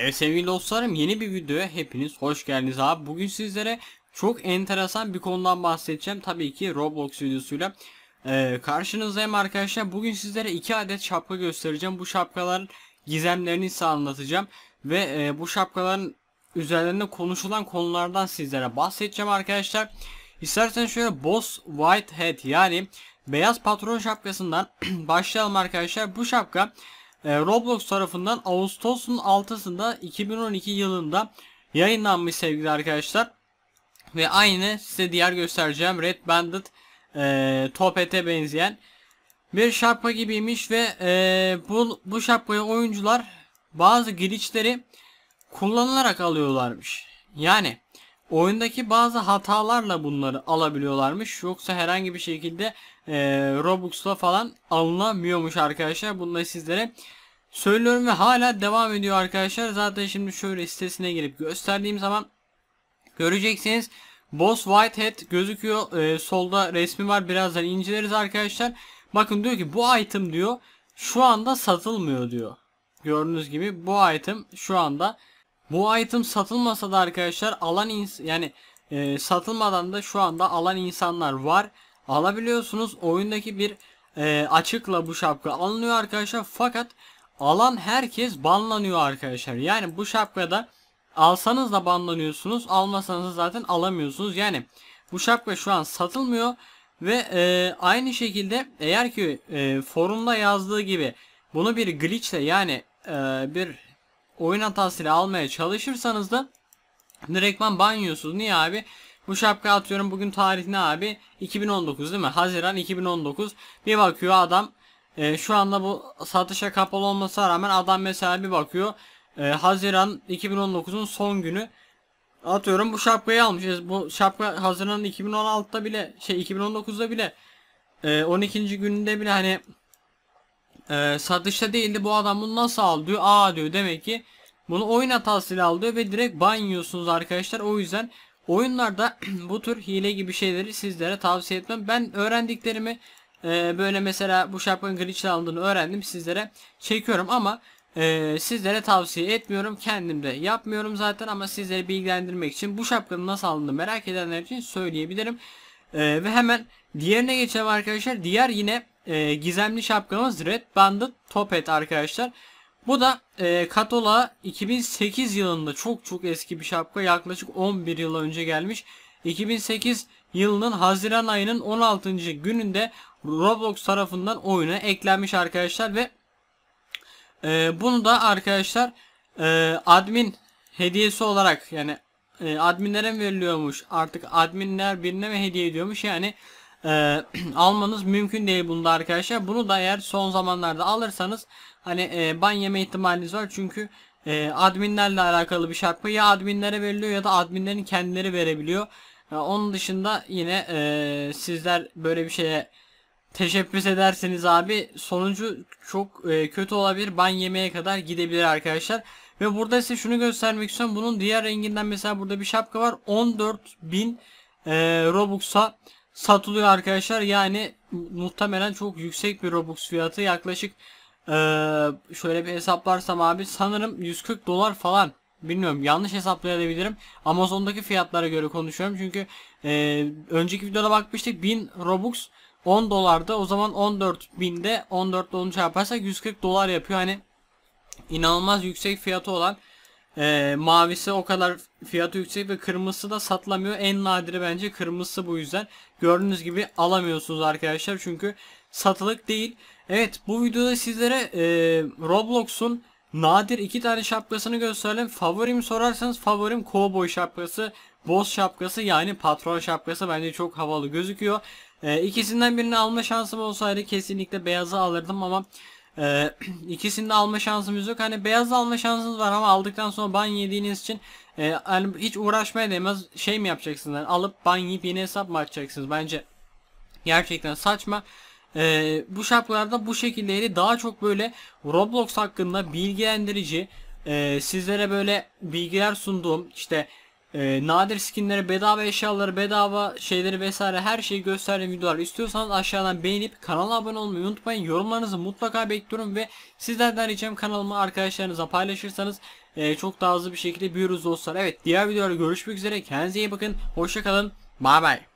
Evet sevgili dostlarım yeni bir videoya hepiniz hoş geldiniz abi. Bugün sizlere çok enteresan bir konudan bahsedeceğim. Tabii ki Roblox videosuyla. Ee, karşınızdayım arkadaşlar. Bugün sizlere iki adet şapka göstereceğim. Bu şapkaların gizemlerini size anlatacağım. Ve e, bu şapkaların üzerlerinde konuşulan konulardan sizlere bahsedeceğim arkadaşlar. İsterseniz şöyle Boss White Hat yani beyaz patron şapkasından başlayalım arkadaşlar. Bu şapka... Ee, Roblox tarafından Ağustos'un 6'sında 2012 yılında yayınlanmış sevgili arkadaşlar. Ve aynı size diğer göstereceğim Red Bandit e, Topet'e benzeyen bir şapka gibiymiş ve e, bu, bu şapkayı oyuncular bazı glitchleri kullanılarak alıyorlarmış. Yani Oyundaki bazı hatalarla bunları alabiliyorlarmış. Yoksa herhangi bir şekilde e, Robux'la falan alınamıyormuş arkadaşlar. Bunları sizlere söylüyorum ve hala devam ediyor arkadaşlar. Zaten şimdi şöyle sitesine girip gösterdiğim zaman göreceksiniz. Boss Whitehead gözüküyor. E, solda resmi var. Birazdan inceleriz arkadaşlar. Bakın diyor ki bu item diyor şu anda satılmıyor diyor. Gördüğünüz gibi bu item şu anda satılmıyor bu item satılmasa da arkadaşlar alan yani e, satılmadan da şu anda alan insanlar var. Alabiliyorsunuz oyundaki bir e, açıkla bu şapka alınıyor arkadaşlar fakat alan herkes banlanıyor arkadaşlar. Yani bu şapkada alsanız da banlanıyorsunuz almasanız da zaten alamıyorsunuz. Yani bu şapka şu an satılmıyor ve e, aynı şekilde eğer ki e, forumda yazdığı gibi bunu bir glitchle yani e, bir oyun hatasıyla almaya çalışırsanız da direktman banyosunuz. Niye abi? Bu şapka atıyorum bugün tarih ne abi? 2019 değil mi? Haziran 2019. Bir bakıyor adam e, şu anda bu satışa kapalı olmasına rağmen adam mesela bir bakıyor. E, Haziran 2019'un son günü atıyorum bu şapkayı almış. E, bu şapka Haziran 2016'da bile şey 2019'da bile e, 12. gününde bile hani e, satışta değildi. Bu adam bunu nasıl aldı diyor. Aa diyor. Demek ki bunu oyun hatasıyla aldı ve direkt ban arkadaşlar. O yüzden oyunlarda bu tür hile gibi şeyleri sizlere tavsiye etmem. Ben öğrendiklerimi e, böyle mesela bu şapkanın glitch'le alındığını öğrendim. Sizlere çekiyorum ama e, sizlere tavsiye etmiyorum. Kendim de yapmıyorum zaten ama sizleri bilgilendirmek için bu şapkanın nasıl alındığını merak edenler için söyleyebilirim. E, ve hemen diğerine geçelim arkadaşlar. Diğer yine e, gizemli şapkamız Red Bandit Topet arkadaşlar. Bu da e, Katola 2008 yılında çok çok eski bir şapka yaklaşık 11 yıl önce gelmiş. 2008 yılının Haziran ayının 16. gününde Roblox tarafından oyuna eklenmiş arkadaşlar ve e, bunu da arkadaşlar e, admin hediyesi olarak yani e, adminlere veriliyormuş artık adminler birine mi hediye ediyormuş yani e, almanız mümkün değil bunda arkadaşlar. Bunu da eğer son zamanlarda alırsanız hani e, ban yeme ihtimaliniz var. Çünkü e, adminlerle alakalı bir şapka ya adminlere veriliyor ya da adminlerin kendileri verebiliyor. E, onun dışında yine e, sizler böyle bir şeye teşebbüs ederseniz abi sonucu çok e, kötü olabilir. Ban yemeye kadar gidebilir arkadaşlar. Ve burada size şunu göstermek istiyorum. Bunun diğer renginden mesela burada bir şapka var. 14.000 e, Robux'a satılıyor arkadaşlar. Yani muhtemelen çok yüksek bir Robux fiyatı. Yaklaşık ee, şöyle bir hesaplarsam abi sanırım 140 dolar falan. Bilmiyorum yanlış hesaplayabilirim. Amazon'daki fiyatlara göre konuşuyorum. Çünkü e, önceki videoda bakmıştık 1000 Robux 10 dolardı o zaman 14 binde 14 ile onu çarparsak şey 140 dolar yapıyor. Hani inanılmaz yüksek fiyatı olan e, mavisi o kadar fiyatı yüksek ve kırmızısı da satlamıyor. En nadiri bence kırmızısı bu yüzden. Gördüğünüz gibi alamıyorsunuz arkadaşlar çünkü satılık değil. Evet bu videoda sizlere e, Roblox'un nadir iki tane şapkasını gösterelim. Favorim sorarsanız favorim cowboy şapkası, boss şapkası yani patron şapkası bence çok havalı gözüküyor. E, ikisinden birini alma şansım olsaydı kesinlikle beyazı alırdım ama ee, ikisini de alma şansımız yok. Hani beyaz alma şansınız var ama aldıktan sonra ban yediğiniz için e, hani hiç uğraşmaya değmez. Şey mi yapacaksınız? Yani alıp ban yiyip yeni hesap mı açacaksınız? Bence gerçekten saçma. Ee, bu şapkalarda bu şekilleri daha çok böyle Roblox hakkında bilgilendirici e, sizlere böyle bilgiler sunduğum işte e, nadir skinleri, bedava eşyaları, bedava şeyleri vesaire her şeyi gösterdiğim videolar istiyorsanız aşağıdan beğenip kanala abone olmayı unutmayın. Yorumlarınızı mutlaka bekliyorum ve sizlerden ricam kanalımı arkadaşlarınıza paylaşırsanız e, çok daha hızlı bir şekilde büyürüz dostlar. Evet diğer videolarda görüşmek üzere. Kendinize iyi bakın. Hoşçakalın. bay bay.